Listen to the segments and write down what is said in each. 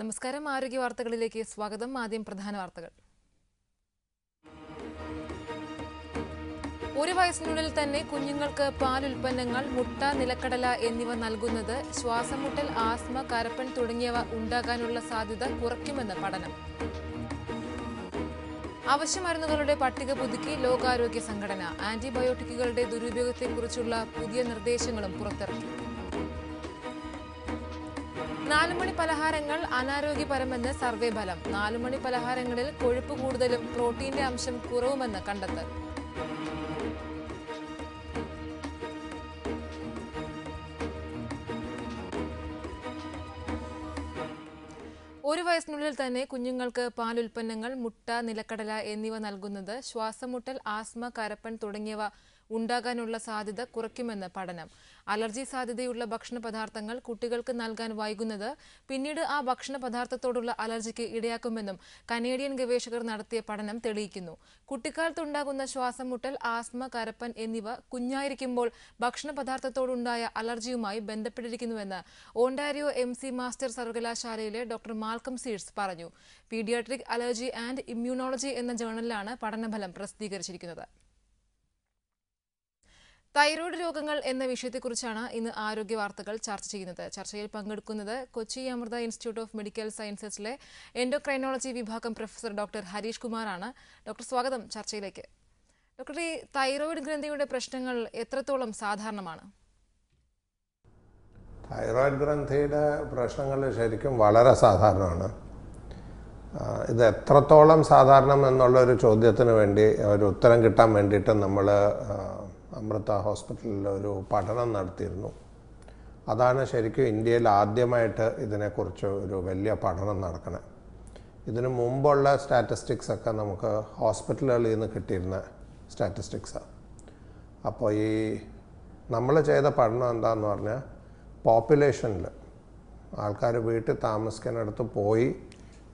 നമസ്കാരം ആരോഗ്യ വാർത്തകളിലേക്ക് സ്വാഗതം ആദ്യം പ്രധാന വാർത്തകൾ ഒരു വയസ്സിനുള്ളിൽ തന്നെ കുഞ്ഞുങ്ങൾക്ക് പാൽ ഉൽപ്പന്നങ്ങൾ മുട്ട നിലക്കടല എന്നിവ നൽകുന്നത് ശ്വാസമുട്ടൽ ആസ്മ കരപ്പൻ തുടങ്ങിയവ ഉണ്ടാകാനുള്ള സാധ്യത കുറയ്ക്കുമെന്ന് പഠനം അവശ്യമരുന്നുകളുടെ പട്ടിക പുതുക്കി ലോകാരോഗ്യ സംഘടന ആന്റിബയോട്ടിക്കുകളുടെ ദുരുപയോഗത്തെക്കുറിച്ചുള്ള പുതിയ നിർദ്ദേശങ്ങളും പുറത്തിറക്കി നാലുമണി പലഹാരങ്ങൾ അനാരോഗ്യപരമെന്ന് സർവേ ഫലം നാലുമണി പലഹാരങ്ങളിൽ കൊഴുപ്പ് കൂടുതലും പ്രോട്ടീന്റെ അംശം കുറവുമെന്ന് കണ്ടെത്തൽ ഒരു വയസ്സിനുള്ളിൽ തന്നെ കുഞ്ഞുങ്ങൾക്ക് പാലുൽപ്പന്നങ്ങൾ മുട്ട നിലക്കടല എന്നിവ നൽകുന്നത് ശ്വാസമുട്ടൽ ആസ്മ കരപ്പൻ തുടങ്ങിയവ ഉണ്ടാകാനുള്ള സാധ്യത കുറയ്ക്കുമെന്ന് പഠനം അലർജി സാധ്യതയുള്ള ഭക്ഷണ പദാർത്ഥങ്ങൾ കുട്ടികൾക്ക് നൽകാൻ വൈകുന്നത് പിന്നീട് ആ ഭക്ഷണ പദാർത്ഥത്തോടുള്ള അലർജിക്ക് ഇടയാക്കുമെന്നും കനേഡിയൻ ഗവേഷകർ നടത്തിയ പഠനം തെളിയിക്കുന്നു കുട്ടിക്കാലത്തുണ്ടാകുന്ന ശ്വാസം മുട്ടൽ ആസ്മ കരപ്പൻ എന്നിവ കുഞ്ഞായിരിക്കുമ്പോൾ ഭക്ഷണ പദാർത്ഥത്തോടുണ്ടായ അലർജിയുമായി ബന്ധപ്പെട്ടിരിക്കുന്നുവെന്ന് ഓണ്ടാരിയോ എം സി മാസ്റ്റർ സർവകലാശാലയിലെ ഡോക്ടർ മാൽക്കം സീഡ്സ് പറഞ്ഞു പീഡിയാട്രിക് അലർജി ആൻഡ് ഇമ്മ്യൂണോളജി എന്ന ജേണലിലാണ് പഠനഫലം പ്രസിദ്ധീകരിച്ചിരിക്കുന്നത് തൈറോയ്ഡ് രോഗങ്ങൾ എന്ന വിഷയത്തെക്കുറിച്ചാണ് ഇന്ന് ആരോഗ്യ വാർത്തകൾ ചർച്ച ചെയ്യുന്നത് ചർച്ചയിൽ പങ്കെടുക്കുന്നത് Kochi Amrita institute of medical സയൻസസിലെ എൻഡോക്രൈനോളജി വിഭാഗം പ്രൊഫസർ ഡോക്ടർ ഹരീഷ് കുമാറാണ് ഡോക്ടർ സ്വാഗതം ചർച്ചയിലേക്ക് ഡോക്ടർ ഈ തൈറോയ്ഡ് ഗ്രന്ഥിയുടെ പ്രശ്നങ്ങൾ എത്രത്തോളം സാധാരണമാണ് തൈറോയ്ഡ് ഗ്രന്ഥിയുടെ പ്രശ്നങ്ങൾ ശരിക്കും വളരെ സാധാരണമാണ് ഇത് എത്രത്തോളം സാധാരണം എന്നുള്ള ഒരു ചോദ്യത്തിന് വേണ്ടി ഒരു ഉത്തരം കിട്ടാൻ വേണ്ടിയിട്ട് നമ്മൾ അമൃത ഹോസ്പിറ്റലിൽ ഒരു പഠനം നടത്തിയിരുന്നു അതാണ് ശരിക്കും ഇന്ത്യയിൽ ആദ്യമായിട്ട് ഇതിനെക്കുറിച്ച് ഒരു വലിയ പഠനം നടക്കണേ ഇതിനു മുമ്പുള്ള സ്റ്റാറ്റിസ്റ്റിക്സ് ഒക്കെ നമുക്ക് ഹോസ്പിറ്റലുകളിൽ നിന്ന് കിട്ടിയിരുന്ന സ്റ്റാറ്റിസ്റ്റിക്സാണ് അപ്പോൾ ഈ നമ്മൾ ചെയ്ത പഠനം എന്താന്ന് പറഞ്ഞാൽ പോപ്പുലേഷനിൽ ആൾക്കാർ വീട്ടിൽ താമസിക്കുന്നിടത്ത് പോയി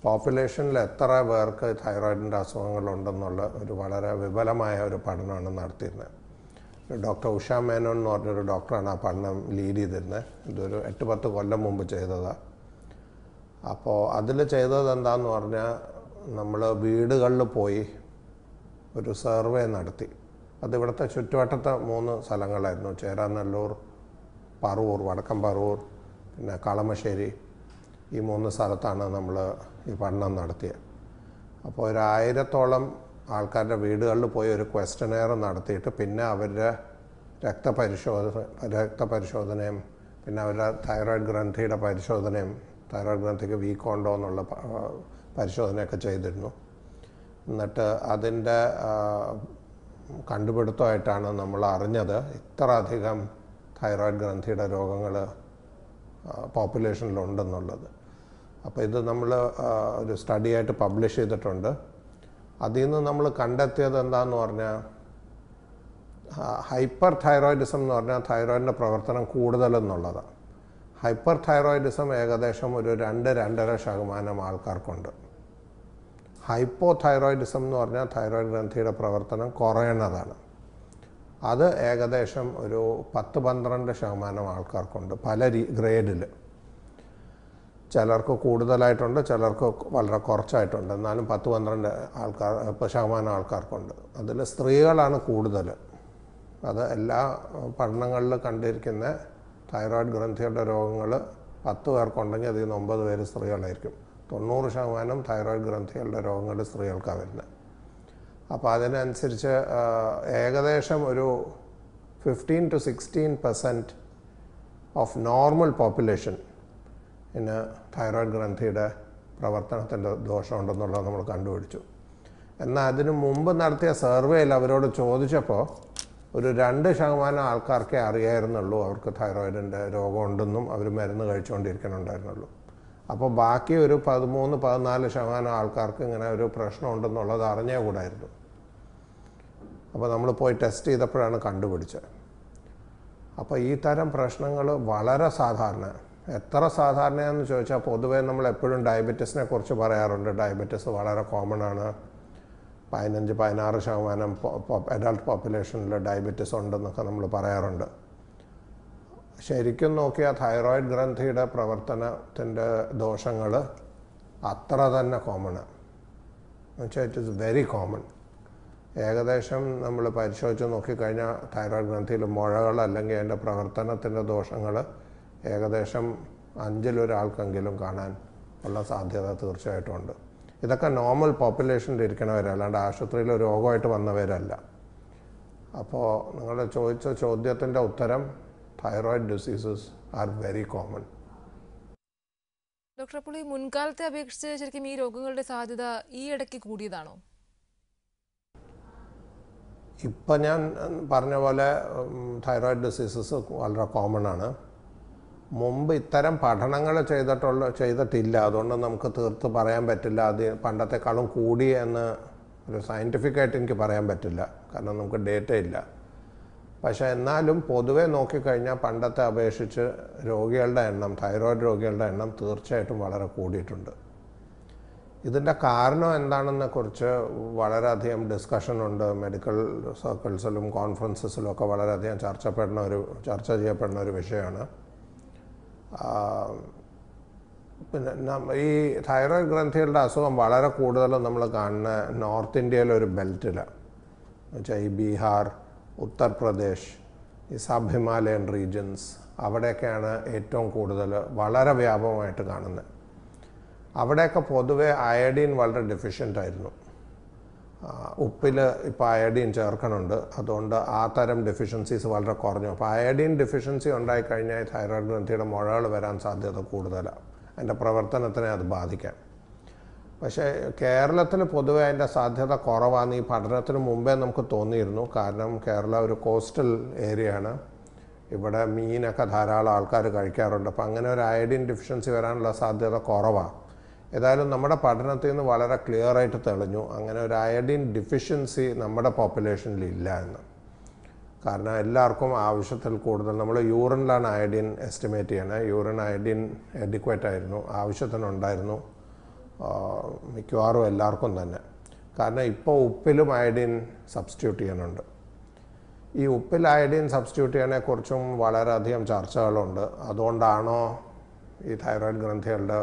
പോപ്പുലേഷനിൽ എത്ര പേർക്ക് തൈറോയിഡിൻ്റെ അസുഖങ്ങളുണ്ടെന്നുള്ള ഒരു വളരെ വിപുലമായ ഒരു പഠനമാണ് നടത്തിയിരുന്നത് ഡോക്ടർ ഉഷ മേനോൻ എന്ന് പറഞ്ഞൊരു ഡോക്ടറാണ് ആ പഠനം ലീഡ് ചെയ്തിരുന്നത് ഇതൊരു എട്ട് പത്ത് കൊല്ലം മുമ്പ് ചെയ്തതാണ് അപ്പോൾ അതിൽ ചെയ്തത് എന്താന്ന് പറഞ്ഞാൽ നമ്മൾ വീടുകളിൽ പോയി ഒരു സർവേ നടത്തി അതിവിടുത്തെ ചുറ്റുവട്ടത്തെ മൂന്ന് സ്ഥലങ്ങളായിരുന്നു ചേരാനല്ലൂർ പറവൂർ വടക്കം പറവൂർ പിന്നെ കളമശ്ശേരി ഈ മൂന്ന് സ്ഥലത്താണ് നമ്മൾ ഈ പഠനം നടത്തിയത് അപ്പോൾ ഒരു ആയിരത്തോളം ആൾക്കാരുടെ വീടുകളിൽ പോയി ഒരു ക്വസ്റ്റനെയർ നടത്തിയിട്ട് പിന്നെ അവരുടെ രക്തപരിശോധന രക്തപരിശോധനയും പിന്നെ അവരുടെ തൈറോയിഡ് ഗ്രന്ഥിയുടെ പരിശോധനയും തൈറോയിഡ് ഗ്രന്ഥിക്ക് വീക്കുണ്ടോ എന്നുള്ള പരിശോധനയൊക്കെ ചെയ്തിരുന്നു എന്നിട്ട് അതിൻ്റെ കണ്ടുപിടുത്തമായിട്ടാണ് നമ്മൾ അറിഞ്ഞത് ഇത്ര അധികം തൈറോയിഡ് ഗ്രന്ഥിയുടെ രോഗങ്ങൾ പോപ്പുലേഷനിലുണ്ടെന്നുള്ളത് അപ്പോൾ ഇത് നമ്മൾ ഒരു സ്റ്റഡിയായിട്ട് പബ്ലിഷ് ചെയ്തിട്ടുണ്ട് അതിൽ നിന്ന് നമ്മൾ കണ്ടെത്തിയത് എന്താന്ന് പറഞ്ഞാൽ ഹൈപ്പർ തൈറോയിഡിസം എന്ന് പറഞ്ഞാൽ തൈറോയിഡിൻ്റെ പ്രവർത്തനം കൂടുതലെന്നുള്ളതാണ് ഹൈപ്പർ തൈറോയിഡിസം ഏകദേശം ഒരു രണ്ട് രണ്ടര ശതമാനം ആൾക്കാർക്കുണ്ട് ഹൈപ്പോ തൈറോയിഡിസം എന്ന് പറഞ്ഞാൽ തൈറോയിഡ് ഗ്രന്ഥിയുടെ പ്രവർത്തനം കുറയുന്നതാണ് അത് ഏകദേശം ഒരു പത്ത് പന്ത്രണ്ട് ശതമാനം ആൾക്കാർക്കുണ്ട് പല ഗ്രേഡിൽ ചിലർക്ക് കൂടുതലായിട്ടുണ്ട് ചിലർക്ക് വളരെ കുറച്ചായിട്ടുണ്ട് എന്നാലും പത്ത് പന്ത്രണ്ട് ആൾക്കാർ ശതമാനം ആൾക്കാർക്കുണ്ട് അതിൽ സ്ത്രീകളാണ് കൂടുതൽ അത് എല്ലാ പഠനങ്ങളിൽ കണ്ടിരിക്കുന്ന തൈറോയ്ഡ് ഗ്രന്ഥിയുടെ രോഗങ്ങൾ പത്ത് പേർക്കുണ്ടെങ്കിൽ അതിൽ നിന്ന് ഒമ്പത് പേര് സ്ത്രീകളായിരിക്കും തൊണ്ണൂറ് ശതമാനം തൈറോയ്ഡ് ഗ്രന്ഥികളുടെ രോഗങ്ങൾ സ്ത്രീകൾക്കാണ് വരുന്നത് അപ്പോൾ അതിനനുസരിച്ച് ഏകദേശം ഒരു fifteen to sixteen percent of normal population പിന്നെ തൈറോയ്ഡ് ഗ്രന്ഥിയുടെ പ്രവർത്തനത്തിൻ്റെ ദോഷമുണ്ടെന്നുള്ളത് നമ്മൾ കണ്ടുപിടിച്ചു എന്നാൽ അതിനു മുമ്പ് നടത്തിയ സർവേയിൽ അവരോട് ചോദിച്ചപ്പോൾ ഒരു രണ്ട് ശതമാനം ആൾക്കാർക്കേ അറിയായിരുന്നുള്ളൂ അവർക്ക് തൈറോയിഡിൻ്റെ രോഗമുണ്ടെന്നും അവർ മരുന്ന് കഴിച്ചുകൊണ്ടിരിക്കണുണ്ടായിരുന്നുള്ളൂ അപ്പോൾ ബാക്കി ഒരു പതിമൂന്ന് പതിനാല് ശതമാനം ആൾക്കാർക്ക് ഇങ്ങനെ ഒരു പ്രശ്നമുണ്ടെന്നുള്ളത് അറിഞ്ഞേ കൂടായിരുന്നു അപ്പോൾ നമ്മൾ പോയി ടെസ്റ്റ് ചെയ്തപ്പോഴാണ് കണ്ടുപിടിച്ചത് അപ്പോൾ ഈ തരം പ്രശ്നങ്ങൾ വളരെ സാധാരണ എത്ര സാധാരണയാണെന്ന് ചോദിച്ചാൽ പൊതുവേ നമ്മൾ എപ്പോഴും ഡയബറ്റീസിനെ കുറിച്ച് പറയാറുണ്ട് ഡയബറ്റീസ് വളരെ കോമൺ ആണ് പതിനഞ്ച് പതിനാറ് ശതമാനം അഡൾട്ട് പോപ്പുലേഷനിൽ ഡയബറ്റീസ് ഉണ്ടെന്നൊക്കെ നമ്മൾ പറയാറുണ്ട് ശരിക്കും നോക്കിയാൽ തൈറോയിഡ് ഗ്രന്ഥിയുടെ പ്രവർത്തനത്തിൻ്റെ ദോഷങ്ങൾ അത്ര തന്നെ ആണ് വെച്ചാൽ ഇറ്റ് ഇസ് വെരി കോമൺ ഏകദേശം നമ്മൾ പരിശോധിച്ച് നോക്കിക്കഴിഞ്ഞാൽ തൈറോയിഡ് ഗ്രന്ഥിയിൽ മുഴകൾ അല്ലെങ്കിൽ അതിൻ്റെ പ്രവർത്തനത്തിൻ്റെ ദോഷങ്ങൾ ഏകദേശം അഞ്ചിലൊരാൾക്കെങ്കിലും കാണാൻ ഉള്ള സാധ്യത തീർച്ചയായിട്ടും ഉണ്ട് ഇതൊക്കെ നോർമൽ പോപ്പുലേഷനിൽ ഇരിക്കണവരാണ് അല്ലാണ്ട് ആശുപത്രിയിൽ രോഗമായിട്ട് വന്നവരല്ല അപ്പോൾ നിങ്ങൾ ചോദിച്ച ചോദ്യത്തിൻ്റെ ഉത്തരം thyroid diseases are very common doctor അപ്പോൾ ഈ മുൻകാലത്തെ അപേക്ഷിച്ച് ശരിക്കും ഈ രോഗങ്ങളുടെ സാധ്യത ഈ ഇടയ്ക്ക് കൂടിയതാണോ ഇപ്പം ഞാൻ പറഞ്ഞ പോലെ തൈറോയിഡ് ഡിസീസസ് വളരെ കോമൺ ആണ് മുമ്പ് ഇത്തരം പഠനങ്ങൾ ചെയ്തിട്ടുള്ള ചെയ്തിട്ടില്ല അതുകൊണ്ട് നമുക്ക് തീർത്ത് പറയാൻ പറ്റില്ല അത് പണ്ടത്തെക്കാളും കൂടി എന്ന് ഒരു സയൻറ്റിഫിക്കായിട്ട് എനിക്ക് പറയാൻ പറ്റില്ല കാരണം നമുക്ക് ഡേറ്റ ഇല്ല പക്ഷേ എന്നാലും പൊതുവെ നോക്കിക്കഴിഞ്ഞാൽ പണ്ടത്തെ അപേക്ഷിച്ച് രോഗികളുടെ എണ്ണം തൈറോയിഡ് രോഗികളുടെ എണ്ണം തീർച്ചയായിട്ടും വളരെ കൂടിയിട്ടുണ്ട് ഇതിൻ്റെ കാരണം എന്താണെന്നെ കുറിച്ച് വളരെയധികം ഡിസ്കഷനുണ്ട് മെഡിക്കൽ സർക്കിൾസിലും കോൺഫറൻസസിലും ഒക്കെ വളരെയധികം ചർച്ചപ്പെടുന്ന ഒരു ചർച്ച ചെയ്യപ്പെടുന്ന ഒരു വിഷയമാണ് പിന്നെ ഈ തൈറോയ്ഡ് ഗ്രന്ഥികളുടെ അസുഖം വളരെ കൂടുതലും നമ്മൾ കാണുന്ന നോർത്ത് ഇന്ത്യയിലെ ഒരു ബെൽറ്റിലാണ് വെച്ചാൽ ഈ ബീഹാർ ഉത്തർപ്രദേശ് ഈ സബ് ഹിമാലയൻ റീജിയൻസ് അവിടെയൊക്കെയാണ് ഏറ്റവും കൂടുതൽ വളരെ വ്യാപകമായിട്ട് കാണുന്നത് അവിടെയൊക്കെ പൊതുവേ അയഡിൻ വളരെ ഡെഫിഷ്യൻ്റ് ആയിരുന്നു ഉപ്പിൽ ഇപ്പോൾ അയഡീൻ ചേർക്കണുണ്ട് അതുകൊണ്ട് ആ തരം ഡെഫിഷ്യൻസീസ് വളരെ കുറഞ്ഞു അപ്പോൾ അയഡീൻ ഡെഫിഷ്യൻസി ഉണ്ടായിക്കഴിഞ്ഞാൽ തൈറോയ്ഡ് ഗ്രന്ഥിയുടെ മുഴകൾ വരാൻ സാധ്യത കൂടുതലാണ് അതിൻ്റെ പ്രവർത്തനത്തിനെ അത് ബാധിക്കാം പക്ഷേ കേരളത്തിൽ പൊതുവെ അതിൻ്റെ സാധ്യത കുറവാണ് ഈ പഠനത്തിന് മുമ്പേ നമുക്ക് തോന്നിയിരുന്നു കാരണം കേരള ഒരു കോസ്റ്റൽ ഏരിയയാണ് ഇവിടെ മീനൊക്കെ ധാരാളം ആൾക്കാർ കഴിക്കാറുണ്ട് അപ്പോൾ അങ്ങനെ ഒരു അയഡിൻ ഡെഫിഷ്യൻസി വരാനുള്ള സാധ്യത കുറവാണ് ഏതായാലും നമ്മുടെ പഠനത്തിൽ നിന്ന് വളരെ ക്ലിയർ ആയിട്ട് തെളിഞ്ഞു അങ്ങനെ ഒരു അയഡിൻ ഡിഫിഷ്യൻസി നമ്മുടെ പോപ്പുലേഷനിൽ ഇല്ല എന്ന് കാരണം എല്ലാവർക്കും ആവശ്യത്തിൽ കൂടുതൽ നമ്മൾ യൂറിനിലാണ് അയഡിൻ എസ്റ്റിമേറ്റ് ചെയ്യണേ യൂറിൻ അയഡിൻ എഡിക്വേറ്റ് ആയിരുന്നു ആവശ്യത്തിനുണ്ടായിരുന്നു മിക്കവാറും എല്ലാവർക്കും തന്നെ കാരണം ഇപ്പോൾ ഉപ്പിലും അയഡിൻ സബ്സ്റ്റിറ്റ്യൂട്ട് ചെയ്യാനുണ്ട് ഈ ഉപ്പിൽ അയഡിൻ സബ്സ്റ്റിറ്റ്യൂട്ട് ചെയ്യണേക്കുറിച്ചും വളരെയധികം ചർച്ചകളുണ്ട് അതുകൊണ്ടാണോ ഈ തൈറോയിഡ് ഗ്രന്ഥികളുടെ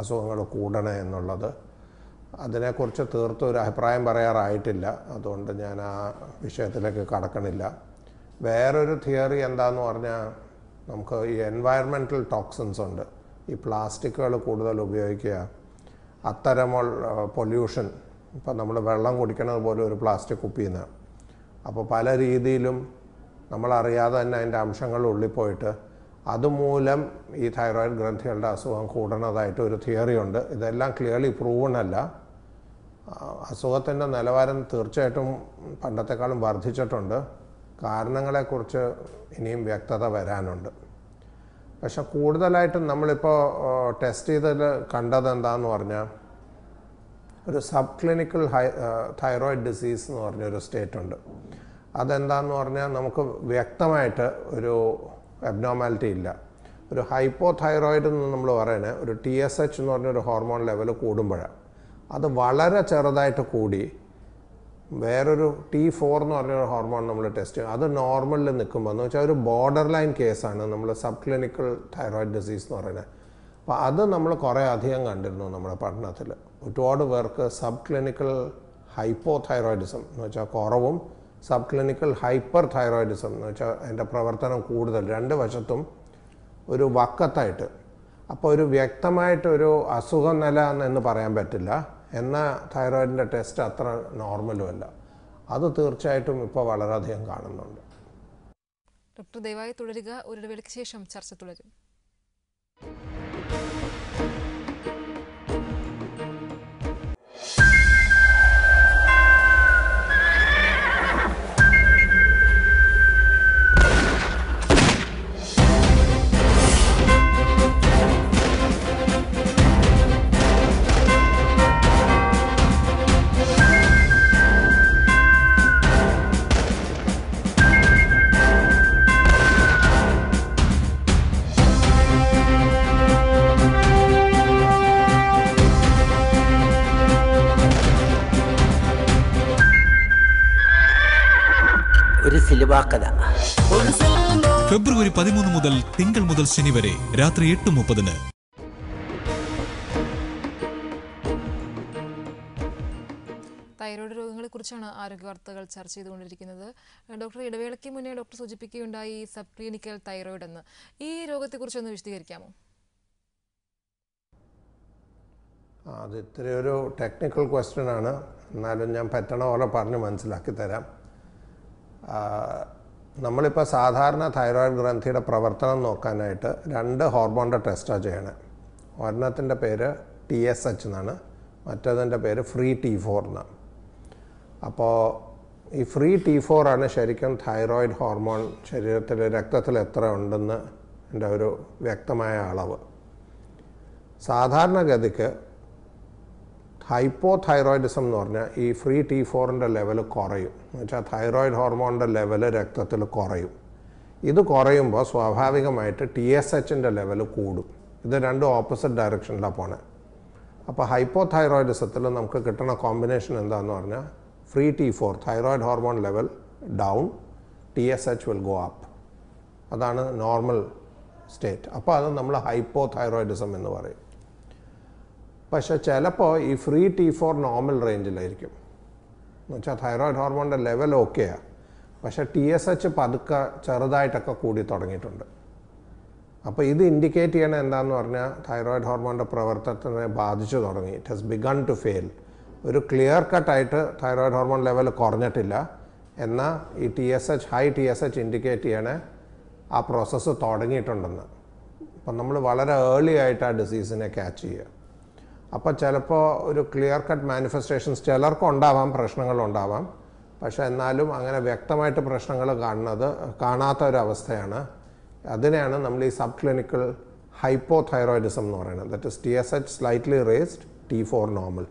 അസുഖങ്ങൾ കൂടണേ എന്നുള്ളത് അതിനെക്കുറിച്ച് തീർത്തും ഒരു അഭിപ്രായം പറയാറായിട്ടില്ല അതുകൊണ്ട് ഞാൻ ആ വിഷയത്തിലേക്ക് കടക്കണില്ല വേറൊരു തിയറി എന്താണെന്ന് പറഞ്ഞാൽ നമുക്ക് ഈ എൻവയറമെൻറ്റൽ ടോക്സിൻസ് ഉണ്ട് ഈ പ്ലാസ്റ്റിക്കുകൾ കൂടുതൽ ഉപയോഗിക്കുക അത്തരമുള്ള പൊല്യൂഷൻ ഇപ്പം നമ്മൾ വെള്ളം കുടിക്കണത് പോലെ ഒരു പ്ലാസ്റ്റിക് കുപ്പിയിൽ നിന്ന് അപ്പോൾ പല രീതിയിലും നമ്മളറിയാതെ തന്നെ അതിൻ്റെ അംശങ്ങൾ ഉള്ളിൽ പോയിട്ട് അതുമൂലം ഈ തൈറോയിഡ് ഗ്രന്ഥികളുടെ അസുഖം കൂടുന്നതായിട്ട് ഒരു തിയറി ഉണ്ട് ഇതെല്ലാം ക്ലിയർലി പ്രൂവൺ അല്ല അസുഖത്തിൻ്റെ നിലവാരം തീർച്ചയായിട്ടും പണ്ടത്തെക്കാളും വർദ്ധിച്ചിട്ടുണ്ട് കാരണങ്ങളെക്കുറിച്ച് ഇനിയും വ്യക്തത വരാനുണ്ട് പക്ഷെ കൂടുതലായിട്ടും നമ്മളിപ്പോൾ ടെസ്റ്റ് ചെയ്തതിൽ കണ്ടത് എന്താന്ന് പറഞ്ഞാൽ ഒരു subclinical high thyroid disease എന്ന് പറഞ്ഞൊരു സ്റ്റേറ്റ് ഉണ്ട് അതെന്താന്ന് പറഞ്ഞാൽ നമുക്ക് വ്യക്തമായിട്ട് ഒരു അബ്നോമാലിറ്റി ഇല്ല ഒരു ഹൈപ്പോ തൈറോയിഡ് എന്ന് നമ്മൾ പറയുന്നത് ഒരു ടി എസ് എച്ച് എന്ന് പറഞ്ഞൊരു ഹോർമോൺ ലെവൽ കൂടുമ്പോഴാണ് അത് വളരെ ചെറുതായിട്ട് കൂടി വേറൊരു ടി ഫോർ എന്ന് പറഞ്ഞൊരു ഹോർമോൺ നമ്മൾ ടെസ്റ്റ് ചെയ്യും അത് നോർമലിൽ നിൽക്കുമ്പോൾ എന്ന് വെച്ചാൽ ഒരു ബോർഡർ ലൈൻ കേസാണ് നമ്മൾ സബ് ക്ലിനിക്കൽ തൈറോയിഡ് ഡിസീസ് എന്ന് പറയുന്നത് അപ്പോൾ അത് നമ്മൾ കുറേ അധികം കണ്ടിരുന്നു നമ്മുടെ പഠനത്തിൽ ഒരുപാട് പേർക്ക് സബ് ക്ലിനിക്കൽ ഹൈപ്പോ തൈറോയിഡിസം എന്ന് വെച്ചാൽ കുറവും സബ് ക്ലിനിക്കൽ ഹൈപ്പർ തൈറോയിഡിസം എന്ന് വെച്ചാൽ അതിൻ്റെ പ്രവർത്തനം കൂടുതൽ രണ്ട് വശത്തും ഒരു വക്കത്തായിട്ട് അപ്പോൾ ഒരു വ്യക്തമായിട്ടൊരു നില എന്ന് പറയാൻ പറ്റില്ല എന്നാൽ തൈറോയിഡിൻ്റെ ടെസ്റ്റ് അത്ര നോർമലുമല്ല അത് തീർച്ചയായിട്ടും ഇപ്പോൾ വളരെയധികം കാണുന്നുണ്ട് ഡോക്ടർ ദയവായി തുടരുക ഒരിടവേളയ്ക്ക് ശേഷം ചർച്ച തുടരും ഫെബ്രുവരി പതിമൂന്ന് മുതൽ തിങ്കൾ മുതൽ ശനി വരെ രാത്രി എട്ട് മുപ്പതിന് തൈറോയ്ഡ് രോഗങ്ങളെക്കുറിച്ചാണ് ആരോഗ്യ വാർത്തകൾ ചർച്ച ചെയ്തുകൊണ്ടിരിക്കുന്നത് ഡോക്ടർ ഇടവേളയ്ക്ക് മുന്നേ ഡോക്ടർ സൂചിപ്പിക്കുകയുണ്ടായി സബ് ക്ലിനിക്കൽ തൈറോയ്ഡ് എന്ന് ഈ രോഗത്തെക്കുറിച്ച് ഒന്ന് വിശദീകരിക്കാമോ അത് ഇത്തിരി ഒരു ടെക്നിക്കൽ ക്വസ്റ്റ്യൻ ആണ് എന്നാലും ഞാൻ പറ്റണ പോലെ പറഞ്ഞ് മനസ്സിലാക്കി തരാം നമ്മളിപ്പോൾ സാധാരണ തൈറോയിഡ് ഗ്രന്ഥിയുടെ പ്രവർത്തനം നോക്കാനായിട്ട് രണ്ട് ഹോർമോണിൻ്റെ ടെസ്റ്റാണ് ചെയ്യണേ ഒരെണ്ണത്തിൻ്റെ പേര് ടി എസ് എച്ച് എന്നാണ് മറ്റേതിൻ്റെ പേര് ഫ്രീ ടി ഫോർ എന്നാണ് അപ്പോൾ ഈ ഫ്രീ ടി ഫോറാണ് ശരിക്കും തൈറോയിഡ് ഹോർമോൺ ശരീരത്തിൽ രക്തത്തിൽ എത്ര ഉണ്ടെന്ന് എൻ്റെ ഒരു വ്യക്തമായ അളവ് സാധാരണഗതിക്ക് ഹൈപ്പോ തൈറോയിഡിസം എന്ന് പറഞ്ഞാൽ ഈ ഫ്രീ ടി ഫോറിൻ്റെ ലെവൽ കുറയും എന്നുവെച്ചാൽ തൈറോയിഡ് ഹോർമോണിൻ്റെ ലെവൽ രക്തത്തിൽ കുറയും ഇത് കുറയുമ്പോൾ സ്വാഭാവികമായിട്ട് ടി എസ് എച്ചിൻ്റെ ലെവൽ കൂടും ഇത് രണ്ടും ഓപ്പോസിറ്റ് ഡയറക്ഷനിലാണ് പോണേ അപ്പോൾ ഹൈപ്പോ തൈറോയിഡിസത്തിൽ നമുക്ക് കിട്ടുന്ന കോമ്പിനേഷൻ എന്താണെന്ന് പറഞ്ഞാൽ free T four thyroid hormone level down T S H will go up അതാണ് നോർമൽ സ്റ്റേറ്റ് അപ്പോൾ അത് നമ്മൾ ഹൈപ്പോ തൈറോയിഡിസം എന്ന് പറയും പക്ഷെ ചിലപ്പോൾ ഈ ഫ്രീ ടി ഫോർ നോർമൽ റേഞ്ചിലായിരിക്കും എന്ന് വെച്ചാൽ തൈറോയിഡ് ഹോർമോണിൻ്റെ ലെവൽ ഓക്കെയാണ് പക്ഷേ ടി എസ് എച്ച് പതുക്കെ ചെറുതായിട്ടൊക്കെ കൂടി തുടങ്ങിയിട്ടുണ്ട് അപ്പോൾ ഇത് ഇൻഡിക്കേറ്റ് ചെയ്യണ എന്താണെന്ന് പറഞ്ഞാൽ തൈറോയിഡ് ഹോർമോണിൻ്റെ പ്രവർത്തനത്തിനെ ബാധിച്ചു തുടങ്ങി it has begun to fail ഒരു ക്ലിയർ കട്ടായിട്ട് തൈറോയിഡ് ഹോർമോൺ ലെവൽ കുറഞ്ഞിട്ടില്ല എന്നാൽ ഈ T S H high T S H indicate ചെയ്യണേ ആ പ്രോസസ്സ് തുടങ്ങിയിട്ടുണ്ടെന്ന് അപ്പം നമ്മൾ വളരെ ഏർലി ആയിട്ട് ആ ഡിസീസിനെ ക്യാച്ച് ചെയ്യുക അപ്പോൾ ചിലപ്പോൾ ഒരു ക്ലിയർ കട്ട് മാനിഫെസ്റ്റേഷൻസ് ചിലർക്കും ഉണ്ടാവാം പ്രശ്നങ്ങളുണ്ടാവാം പക്ഷേ എന്നാലും അങ്ങനെ വ്യക്തമായിട്ട് പ്രശ്നങ്ങൾ കാണുന്നത് കാണാത്ത ഒരവസ്ഥയാണ് അതിനെയാണ് നമ്മൾ ഈ സബ് ക്ലിനിക്കൽ ഹൈപ്പോതൈറോയിഡിസം എന്ന് പറയുന്നത് that is T S H slightly raised T four normal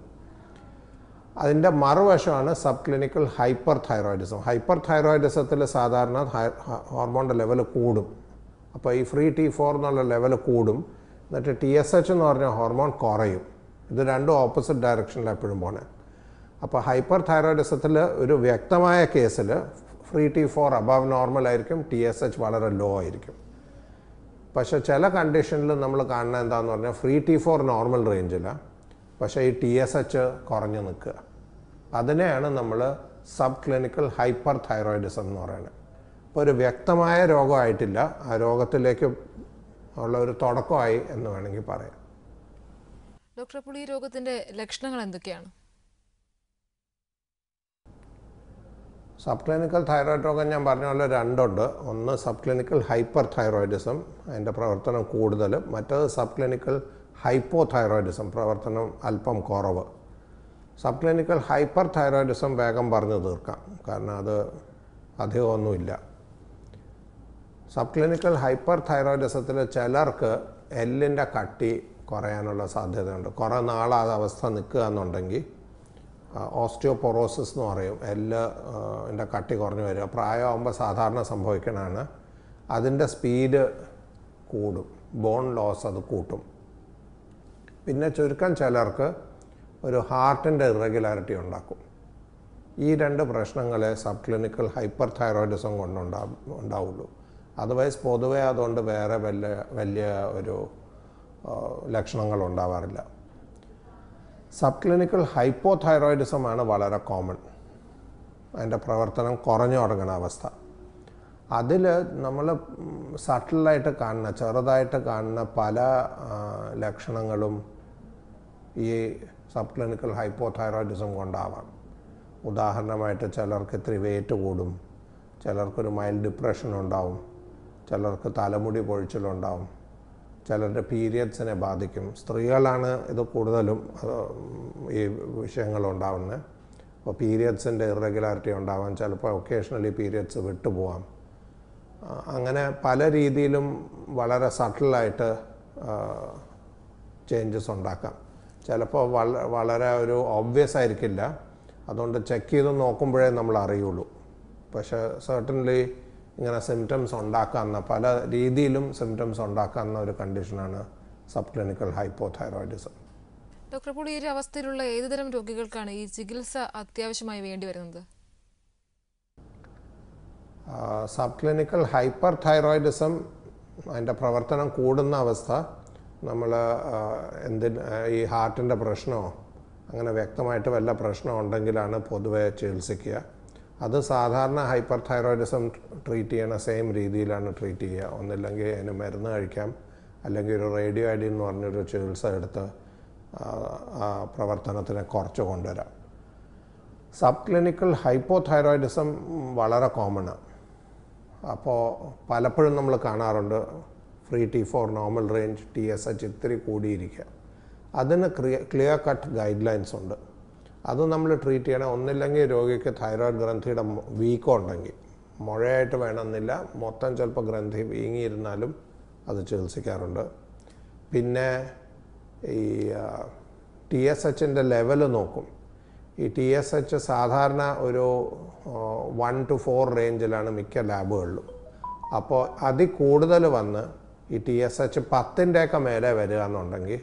അതിൻ്റെ മറുവശമാണ് സബ് ക്ലിനിക്കൽ ഹൈപ്പർ തൈറോയിഡിസം ഹൈപ്പർ തൈറോയിഡിസത്തിൽ സാധാരണ ഹോർമോണിൻ്റെ ലെവൽ കൂടും അപ്പോൾ ഈ ഫ്രീ ടി ഫോർ എന്നുള്ള ലെവൽ കൂടും എന്നിട്ട് ടി എസ് എച്ച് എന്ന് പറഞ്ഞ ഹോർമോൺ കുറയും ഇത് രണ്ടും ഓപ്പോസിറ്റ് ഡയറക്ഷനിലാണ് എപ്പോഴും പോണേ അപ്പോൾ ഹൈപ്പർ തൈറോയിഡിസത്തിൽ ഒരു വ്യക്തമായ കേസിൽ free T four above normal ആയിരിക്കും ടി എസ് എച്ച് വളരെ ലോ ആയിരിക്കും പക്ഷെ ചില കണ്ടീഷനിൽ നമ്മൾ കാണുന്ന എന്താണെന്ന് പറഞ്ഞാൽ ഫ്രീ ടി ഫോർ നോർമൽ റേഞ്ചിലാണ് പക്ഷേ ഈ ടി എസ് എച്ച് കുറഞ്ഞു നിൽക്കുക അതിനെയാണ് നമ്മൾ സബ് ക്ലിനിക്കൽ ഹൈപ്പർ തൈറോയിഡിസം എന്ന് പറയുന്നത് ഇപ്പോൾ ഒരു വ്യക്തമായ രോഗമായിട്ടില്ല ആ രോഗത്തിലേക്ക് ഉള്ള ഒരു തുടക്കമായി എന്ന് വേണമെങ്കിൽ പറയാം ഡോക്ടർ അപ്പോൾ ഈ ലക്ഷണങ്ങൾ എന്തൊക്കെയാണ് സബ് ക്ലിനിക്കൽ തൈറോയ്ഡ് രോഗം ഞാൻ പറഞ്ഞ പോലെ രണ്ടുണ്ട് ഒന്ന് സബ് ക്ലിനിക്കൽ ഹൈപ്പർ തൈറോയിഡിസം അതിൻ്റെ പ്രവർത്തനം കൂടുതൽ മറ്റത് സബ് ക്ലിനിക്കൽ ഹൈപ്പോ തൈറോയിഡിസം പ്രവർത്തനം അല്പം കുറവ് സബ് ക്ലിനിക്കൽ ഹൈപ്പർ തൈറോയിഡിസം വേഗം പറഞ്ഞു തീർക്കാം കാരണം അത് അധികമൊന്നുമില്ല സബ് ക്ലിനിക്കൽ ഹൈപ്പർ തൈറോയിഡിസത്തിൽ ചിലർക്ക് എല്ലിൻ്റെ കട്ടി കുറയാനുള്ള സാധ്യതയുണ്ട് കുറേ നാൾ ആ അവസ്ഥ നിൽക്കുക എന്നുണ്ടെങ്കിൽ ഓസ്റ്റിയോപൊറോസിസ് എന്ന് പറയും എല്ല് എൻ്റെ കട്ടി കുറഞ്ഞു വരിക പ്രായമാകുമ്പോൾ സാധാരണ സംഭവിക്കണതാണ് അതിൻ്റെ സ്പീഡ് കൂടും ബോൺ ലോസ് അത് കൂട്ടും പിന്നെ ചുരുക്കം ചിലർക്ക് ഒരു ഹാർട്ടിൻ്റെ ഇറഗുലാരിറ്റി ഉണ്ടാക്കും ഈ രണ്ട് പ്രശ്നങ്ങളെ സബ് ക്ലിനിക്കൽ ഹൈപ്പർ തൈറോയിഡിസം കൊണ്ടുണ്ടാ ഉണ്ടാവുള്ളൂ അതർവൈസ് പൊതുവേ അതുകൊണ്ട് വേറെ വലിയ വലിയ ഒരു ലക്ഷണങ്ങൾ ഉണ്ടാവാറില്ല സബ് ക്ലിനിക്കൽ ആണ് വളരെ കോമൺ അതിൻ്റെ പ്രവർത്തനം കുറഞ്ഞു തുടങ്ങുന്ന അവസ്ഥ അതിൽ നമ്മൾ സട്ടിലായിട്ട് കാണുന്ന ചെറുതായിട്ട് കാണുന്ന പല ലക്ഷണങ്ങളും ഈ സബ് ക്ലിനിക്കൽ ഹൈപ്പോതൈറോയിഡിസം കൊണ്ടാവാം ഉദാഹരണമായിട്ട് ചിലർക്ക് ഇത്തിരി വെയിറ്റ് കൂടും ചിലർക്കൊരു മൈൽഡ് ഡിപ്രഷൻ ഉണ്ടാവും ചിലർക്ക് തലമുടി പൊഴിച്ചിലുണ്ടാവും ചിലരുടെ പീരിയഡ്സിനെ ബാധിക്കും സ്ത്രീകളാണ് ഇത് കൂടുതലും ഈ വിഷയങ്ങൾ ഉണ്ടാവുന്നത് അപ്പോൾ പീരിയഡ്സിൻ്റെ ഇറഗുലാരിറ്റി ഉണ്ടാവാം ചിലപ്പോൾ ഒക്കേഷണലി പീരിയഡ്സ് വിട്ടുപോകാം അങ്ങനെ പല രീതിയിലും വളരെ സട്ടിലായിട്ട് ചേഞ്ചസ് ഉണ്ടാക്കാം ചിലപ്പോൾ വളരെ ഒരു ഓബ്വിയസ് ആയിരിക്കില്ല അതുകൊണ്ട് ചെക്ക് ചെയ്ത് നോക്കുമ്പോഴേ നമ്മൾ അറിയുള്ളൂ പക്ഷേ സർട്ടൻലി ഇങ്ങനെ സിംറ്റംസ് ഉണ്ടാക്കാവുന്ന പല രീതിയിലും സിംറ്റംസ് ഉണ്ടാക്കാവുന്ന ഒരു കണ്ടീഷനാണ് സബ് ക്ലിനിക്കൽ ഹൈപ്പോതൈറോയിഡിസം ഡോക്ടർ അപ്പോൾ ഈ ഒരു അവസ്ഥയിലുള്ള ഏതുതരം രോഗികൾക്കാണ് ഈ ചികിത്സ അത്യാവശ്യമായി വേണ്ടി വരുന്നത് സബ് ക്ലിനിക്കൽ ഹൈപ്പർ തൈറോയിഡിസം അതിൻ്റെ പ്രവർത്തനം കൂടുന്ന അവസ്ഥ നമ്മൾ എന്തിന് ഈ ഹാർട്ടിൻ്റെ പ്രശ്നമോ അങ്ങനെ വ്യക്തമായിട്ട് വല്ല പ്രശ്നമോ ഉണ്ടെങ്കിലാണ് പൊതുവെ ചികിത്സിക്കുക അത് സാധാരണ ഹൈപ്പർ തൈറോയിഡിസം ട്രീറ്റ് ചെയ്യണ സെയിം രീതിയിലാണ് ട്രീറ്റ് ചെയ്യുക ഒന്നില്ലെങ്കിൽ അതിന് മരുന്ന് കഴിക്കാം അല്ലെങ്കിൽ ഒരു റേഡിയോ ഐഡി എന്ന് പറഞ്ഞൊരു ചികിത്സ എടുത്ത് ആ പ്രവർത്തനത്തിനെ കുറച്ച് കൊണ്ടുവരാം സബ് ക്ലിനിക്കൽ ഹൈപ്പോതൈറോയിഡിസം വളരെ കോമണാണ് അപ്പോൾ പലപ്പോഴും നമ്മൾ കാണാറുണ്ട് free T four normal range T S H ഇത്തിരി കൂടിയിരിക്കുക അതിന് ക്ലിയർ കട്ട് ഗൈഡ് ലൈൻസ് ഉണ്ട് അത് നമ്മൾ ട്രീറ്റ് ചെയ്യണം ഒന്നില്ലെങ്കിൽ രോഗിക്ക് തൈറോയ്ഡ് ഗ്രന്ഥിയുടെ വീക്കം ഉണ്ടെങ്കിൽ മുഴയായിട്ട് വേണമെന്നില്ല മൊത്തം ചിലപ്പോൾ ഗ്രന്ഥി വീങ്ങിയിരുന്നാലും അത് ചികിത്സിക്കാറുണ്ട് പിന്നെ ഈ ടി എസ് എച്ചിൻ്റെ ലെവൽ നോക്കും ഈ ടി എസ് എച്ച് സാധാരണ ഒരു വൺ ടു ഫോർ റേഞ്ചിലാണ് മിക്ക ലാബുകളിലും അപ്പോൾ അതി കൂടുതൽ വന്ന് ഈ ടി എസ് എച്ച് പത്തിൻ്റെയൊക്കെ മേലെ വരിക എന്നുണ്ടെങ്കിൽ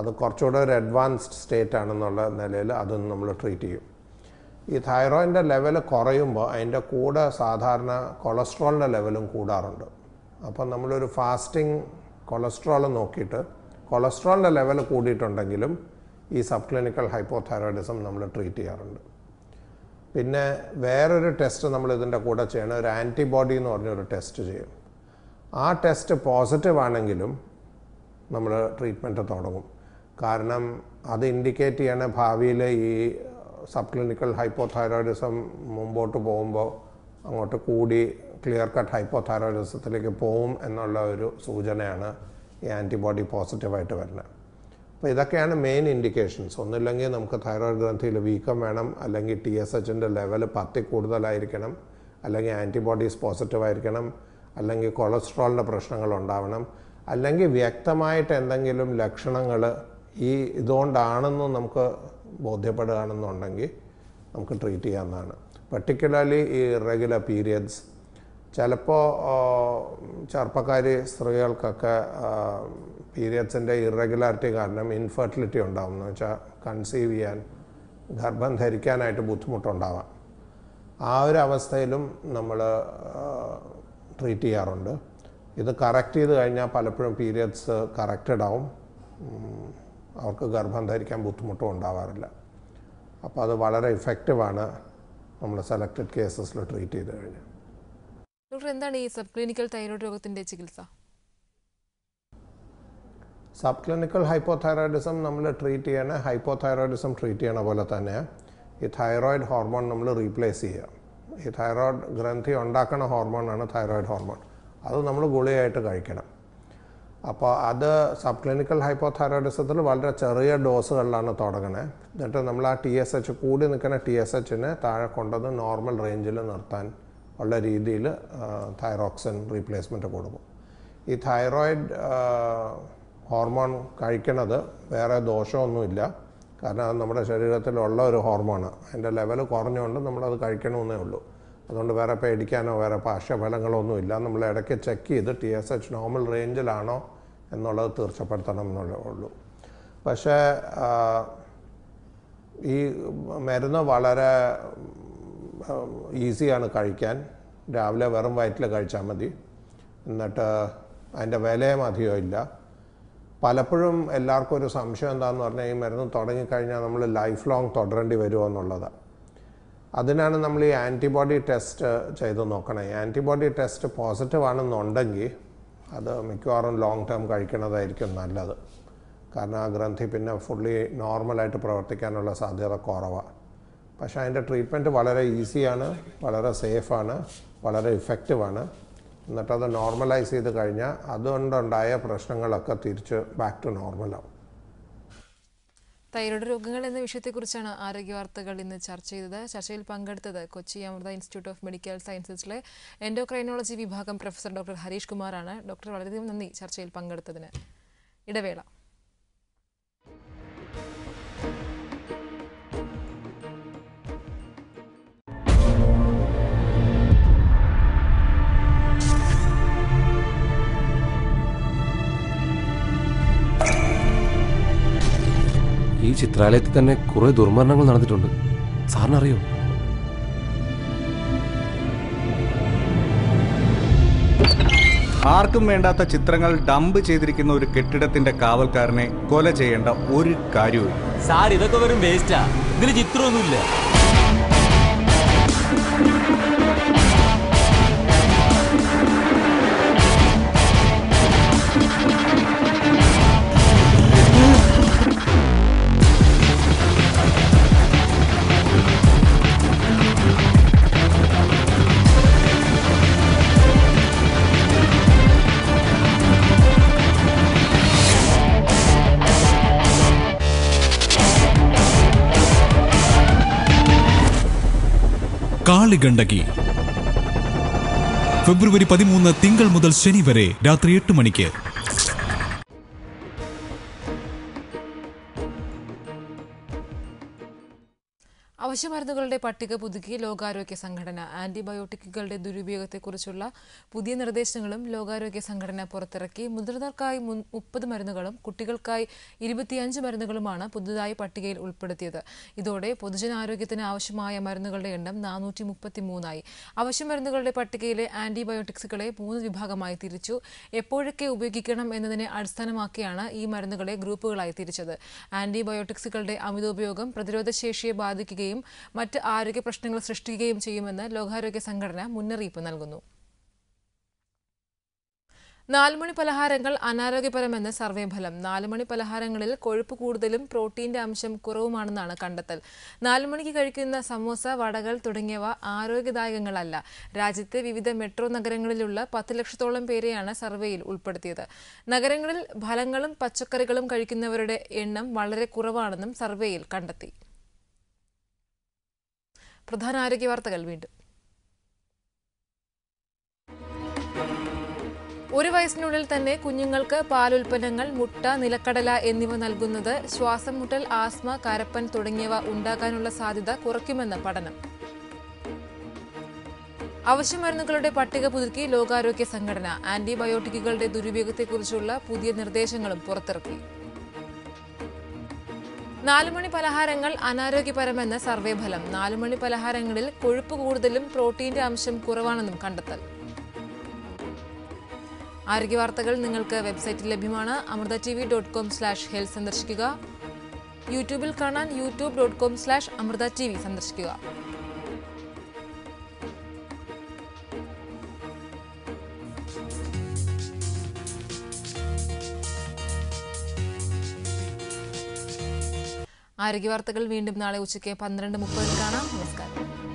അത് കുറച്ചുകൂടെ ഒരു അഡ്വാൻസ്ഡ് സ്റ്റേറ്റ് ആണെന്നുള്ള നിലയിൽ അതും നമ്മൾ ട്രീറ്റ് ചെയ്യും ഈ തൈറോയിൻ്റെ ലെവൽ കുറയുമ്പോൾ അതിൻ്റെ കൂടെ സാധാരണ കൊളസ്ട്രോളിൻ്റെ ലെവലും കൂടാറുണ്ട് അപ്പം നമ്മളൊരു ഫാസ്റ്റിംഗ് കൊളസ്ട്രോൾ നോക്കിയിട്ട് കൊളസ്ട്രോളിൻ്റെ ലെവൽ കൂടിയിട്ടുണ്ടെങ്കിലും ഈ സബ് ക്ലിനിക്കൽ ഹൈപ്പോതൈറോയിഡിസം നമ്മൾ ട്രീറ്റ് ചെയ്യാറുണ്ട് പിന്നെ വേറൊരു ടെസ്റ്റ് നമ്മൾ ഇതിൻ്റെ കൂടെ ചെയ്യണം ഒരു ആൻറ്റിബോഡി എന്ന് പറഞ്ഞൊരു ടെസ്റ്റ് ചെയ്യും ആ ടെസ്റ്റ് പോസിറ്റീവ് ആണെങ്കിലും നമ്മൾ ട്രീറ്റ്മെൻറ്റ് തുടങ്ങും കാരണം അത് ഇൻഡിക്കേറ്റ് ചെയ്യണ ഭാവിയിൽ ഈ സബ് ക്ലിനിക്കൽ ഹൈപ്പോതൈറോയിഡിസം മുമ്പോട്ട് പോകുമ്പോൾ അങ്ങോട്ട് കൂടി ക്ലിയർ കട്ട് ഹൈപ്പോതൈറോയിഡിസത്തിലേക്ക് പോവും എന്നുള്ള ഒരു സൂചനയാണ് ഈ ആൻറ്റിബോഡി പോസിറ്റീവായിട്ട് വരുന്നത് അപ്പോൾ ഇതൊക്കെയാണ് മെയിൻ ഇൻഡിക്കേഷൻസ് ഒന്നില്ലെങ്കിൽ നമുക്ക് തൈറോയിഡ് ഗ്രന്ഥിയിൽ വീക്കം വേണം അല്ലെങ്കിൽ ടി എസ് എച്ചിൻ്റെ ലെവൽ പത്തി കൂടുതലായിരിക്കണം അല്ലെങ്കിൽ ആൻറ്റിബോഡീസ് പോസിറ്റീവായിരിക്കണം അല്ലെങ്കിൽ കൊളസ്ട്രോളിൻ്റെ പ്രശ്നങ്ങൾ ഉണ്ടാവണം അല്ലെങ്കിൽ വ്യക്തമായിട്ട് എന്തെങ്കിലും ലക്ഷണങ്ങൾ ഈ ഇതുകൊണ്ടാണെന്ന് നമുക്ക് ബോധ്യപ്പെടുകയാണെന്നുണ്ടെങ്കിൽ നമുക്ക് ട്രീറ്റ് ചെയ്യാവുന്നതാണ് പർട്ടിക്കുലർലി ഈ റെഗുലർ പീരിയഡ്സ് ചിലപ്പോൾ ചെറുപ്പക്കാർ സ്ത്രീകൾക്കൊക്കെ പീരിയഡ്സിൻ്റെ ഇറഗുലാരിറ്റി കാരണം ഇൻഫെർട്ടിലിറ്റി ഉണ്ടാവും എന്ന് വെച്ചാൽ കൺസീവ് ചെയ്യാൻ ഗർഭം ധരിക്കാനായിട്ട് ബുദ്ധിമുട്ടുണ്ടാവാം ആ ഒരു അവസ്ഥയിലും നമ്മൾ ട്രീറ്റ് ചെയ്യാറുണ്ട് ഇത് കറക്റ്റ് ചെയ്ത് കഴിഞ്ഞാൽ പലപ്പോഴും പീരിയഡ്സ് കറക്റ്റഡ് ആവും അവർക്ക് ഗർഭം ധരിക്കാൻ ബുദ്ധിമുട്ടും ഉണ്ടാവാറില്ല അപ്പോൾ അത് വളരെ ഇഫക്റ്റീവാണ് നമ്മൾ സെലക്റ്റഡ് കേസസിൽ ട്രീറ്റ് ചെയ്ത് കഴിഞ്ഞ് ഡോക്ടർ എന്താണ് ഈ സബ് ക്ലിനിക്കൽ തൈറോയ്ഡ് രോഗത്തിൻ്റെ ചികിത്സ സബ് ക്ലിനിക്കൽ ഹൈപ്പോതൈറോയിഡിസം നമ്മൾ ട്രീറ്റ് ചെയ്യണ ഹൈപ്പോതൈറോയിഡിസം ട്രീറ്റ് ചെയ്യണ പോലെ തന്നെ ഈ തൈറോയിഡ് ഹോർമോൺ നമ്മൾ റീപ്ലേസ് ചെയ്യുക ഈ തൈറോയിഡ് ഗ്രന്ഥി ഉണ്ടാക്കുന്ന ഹോർമോണാണ് തൈറോയിഡ് ഹോർമോൺ അത് നമ്മൾ ഗുളിയായിട്ട് കഴിക്കണം അപ്പോൾ അത് സബ് ക്ലിനിക്കൽ ഹൈപ്പോതൈറോയിഡിസത്തിൽ വളരെ ചെറിയ ഡോസുകളിലാണ് തുടങ്ങണേ എന്നിട്ട് നമ്മൾ ആ ടി എസ് എച്ച് കൂടി നിൽക്കുന്ന ടി എസ് എച്ചിനെ താഴെ കൊണ്ടത് നോർമൽ റേഞ്ചിൽ നിർത്താൻ ഉള്ള രീതിയിൽ തൈറോക്സിൻ റീപ്ലേസ്മെൻറ്റ് കൊടുക്കും ഈ തൈറോയിഡ് ഹോർമോൺ കഴിക്കണത് വേറെ ദോഷമൊന്നുമില്ല കാരണം അത് നമ്മുടെ ശരീരത്തിലുള്ള ഒരു ഹോർമോണ് അതിൻ്റെ ലെവൽ കുറഞ്ഞുകൊണ്ട് നമ്മളത് കഴിക്കണമെന്നേ ഉള്ളൂ അതുകൊണ്ട് വേറെ പേടിക്കാനോ വേറെ പാർശ്വഫലങ്ങളോ ഒന്നുമില്ല നമ്മൾ ഇടയ്ക്ക് ചെക്ക് ചെയ്ത് ടി എസ് എച്ച് നോർമൽ റേഞ്ചിലാണോ എന്നുള്ളത് തീർച്ചപ്പെടുത്തണം എന്നുള്ളേ ഉള്ളൂ പക്ഷേ ഈ മരുന്ന് വളരെ ഈസിയാണ് കഴിക്കാൻ രാവിലെ വെറും വയറ്റിൽ കഴിച്ചാൽ മതി എന്നിട്ട് അതിൻ്റെ വിലയും ഇല്ല പലപ്പോഴും എല്ലാവർക്കും ഒരു സംശയം എന്താണെന്ന് പറഞ്ഞാൽ ഈ മരുന്ന് തുടങ്ങിക്കഴിഞ്ഞാൽ നമ്മൾ ലൈഫ് ലോങ് തുടരേണ്ടി വരുമോ എന്നുള്ളത് അതിനാണ് നമ്മൾ ഈ ആൻറ്റിബോഡി ടെസ്റ്റ് ചെയ്ത് നോക്കണേ ആൻറ്റിബോഡി ടെസ്റ്റ് പോസിറ്റീവ് ആണെന്നുണ്ടെങ്കിൽ അത് മിക്കവാറും ലോങ് ടേം കഴിക്കുന്നതായിരിക്കും നല്ലത് കാരണം ആ ഗ്രന്ഥി പിന്നെ ഫുള്ളി നോർമലായിട്ട് പ്രവർത്തിക്കാനുള്ള സാധ്യത കുറവാണ് പക്ഷേ അതിൻ്റെ ട്രീറ്റ്മെൻറ്റ് വളരെ ഈസിയാണ് വളരെ സേഫാണ് വളരെ ഇഫക്റ്റീവാണ് എന്നിട്ടത് നോർമലൈസ് ചെയ്ത് കഴിഞ്ഞാൽ അതുകൊണ്ടുണ്ടായ പ്രശ്നങ്ങളൊക്കെ തിരിച്ച് ബാക്ക് ടു നോർമലാവും തൈറോയ്ഡ് രോഗങ്ങൾ എന്ന വിഷയത്തെക്കുറിച്ചാണ് ആരോഗ്യ വാർത്തകൾ ഇന്ന് ചർച്ച ചെയ്തത് ചർച്ചയിൽ പങ്കെടുത്തത് Kochi Amrita institute of medical സയൻസസിലെ എൻഡോക്രൈനോളജി വിഭാഗം പ്രൊഫസർ ഡോക്ടർ ഹരീഷ് കുമാറാണ് ഡോക്ടർ വളരെയധികം നന്ദി ചർച്ചയിൽ പങ്കെടുത്തതിന് ഇടവേള ചിത്രാലയത്തിൽ തന്നെ കുറേ ദുർമരണങ്ങൾ നടന്നിട്ടുണ്ട് സാറിനറിയോ ആർക്കും വേണ്ടാത്ത ചിത്രങ്ങൾ ഡംപ് ചെയ്തിരിക്കുന്ന ഒരു കെട്ടിടത്തിന്റെ കാവൽക്കാരനെ കൊല ചെയ്യേണ്ട ഒരു കാര്യവും സാർ ഇതൊക്കെ വെറും വേസ്റ്റാ ഇതിന് ചിത്രമൊന്നുമില്ല ആദിഗണ്ഡകി ഫെബ്രുവരി പതിമൂന്ന് തിങ്കൾ മുതൽ ശനി വരെ രാത്രി എട്ട് മണിക്ക് അവശ്യമരുന്നുകളുടെ പട്ടിക പുതുക്കി ലോകാരോഗ്യ സംഘടന ആന്റിബയോട്ടിക്കുകളുടെ ദുരുപയോഗത്തെക്കുറിച്ചുള്ള പുതിയ നിർദ്ദേശങ്ങളും ലോകാരോഗ്യ സംഘടന പുറത്തിറക്കി മുതിർന്നവർക്കായി മുപ്പത് മരുന്നുകളും കുട്ടികൾക്കായി ഇരുപത്തിയഞ്ച് മരുന്നുകളുമാണ് പുതുതായി പട്ടികയിൽ ഉൾപ്പെടുത്തിയത് ഇതോടെ പൊതുജനാരോഗ്യത്തിന് ആവശ്യമായ മരുന്നുകളുടെ എണ്ണം നാനൂറ്റി മൂന്നായി അവശ്യമരുന്നുകളുടെ പട്ടികയിലെ ആന്റിബയോട്ടിക്സുകളെ മൂന്ന് വിഭാഗമായി തിരിച്ചു എപ്പോഴൊക്കെ ഉപയോഗിക്കണം എന്നതിനെ അടിസ്ഥാനമാക്കിയാണ് ഈ മരുന്നുകളെ ഗ്രൂപ്പുകളായി തിരിച്ചത് ആന്റിബയോട്ടിക്സുകളുടെ അമിതോപയോഗം പ്രതിരോധശേഷിയെ ബാധിക്കുകയും മറ്റ് ആരോഗ്യ പ്രശ്നങ്ങൾ സൃഷ്ടിക്കുകയും ചെയ്യുമെന്ന് ലോകാരോഗ്യ സംഘടന മുന്നറിയിപ്പ് നൽകുന്നു നാലുമണി പലഹാരങ്ങൾ അനാരോഗ്യപരമെന്ന് സർവേ ഫലം നാലുമണി പലഹാരങ്ങളിൽ കൊഴുപ്പ് കൂടുതലും പ്രോട്ടീന്റെ അംശം കുറവുമാണെന്നാണ് കണ്ടെത്തൽ നാലുമണിക്ക് കഴിക്കുന്ന സമോസ വടകൾ തുടങ്ങിയവ ആരോഗ്യദായകങ്ങളല്ല രാജ്യത്തെ വിവിധ മെട്രോ നഗരങ്ങളിലുള്ള പത്ത് ലക്ഷത്തോളം പേരെയാണ് സർവേയിൽ ഉൾപ്പെടുത്തിയത് നഗരങ്ങളിൽ ഫലങ്ങളും പച്ചക്കറികളും കഴിക്കുന്നവരുടെ എണ്ണം വളരെ കുറവാണെന്നും സർവേയിൽ കണ്ടെത്തി പ്രധാന ആരോഗ്യ വാർത്തകൾ വീണ്ടും ഒരു വയസ്സിനുള്ളിൽ തന്നെ കുഞ്ഞുങ്ങൾക്ക് പാലുൽപ്പന്നങ്ങൾ മുട്ട നിലക്കടല എന്നിവ നൽകുന്നത് ശ്വാസം മുട്ടൽ ആസ്മ കരപ്പൻ തുടങ്ങിയവ ഉണ്ടാകാനുള്ള സാധ്യത കുറയ്ക്കുമെന്ന് പഠനം അവശ്യമരുന്നുകളുടെ പട്ടിക പുതുക്കി ലോകാരോഗ്യ സംഘടന ആന്റിബയോട്ടിക്കുകളുടെ ദുരുപയോഗത്തെക്കുറിച്ചുള്ള പുതിയ നിർദ്ദേശങ്ങളും പുറത്തിറക്കി നാലുമണി പലഹാരങ്ങൾ അനാരോഗ്യപരമെന്ന സർവേ ഫലം നാലുമണി പലഹാരങ്ങളിൽ കൊഴുപ്പ് കൂടുതലും പ്രോട്ടീന്റെ അംശം കുറവാണെന്നും കണ്ടെത്തൽ ആരോഗ്യ വാർത്തകൾ നിങ്ങൾക്ക് വെബ്സൈറ്റിൽ ലഭ്യമാണ് Amrita T V dot com slash health സന്ദർശിക്കുക യൂട്യൂബിൽ കാണാൻ YouTube dot com slash Amrita T V സന്ദർശിക്കുക ആരോഗ്യ വാർത്തകൾ വീണ്ടും നാളെ ഉച്ചയ്ക്ക് പന്ത്രണ്ട് മുപ്പതിൽ കാണാം നമസ്കാരം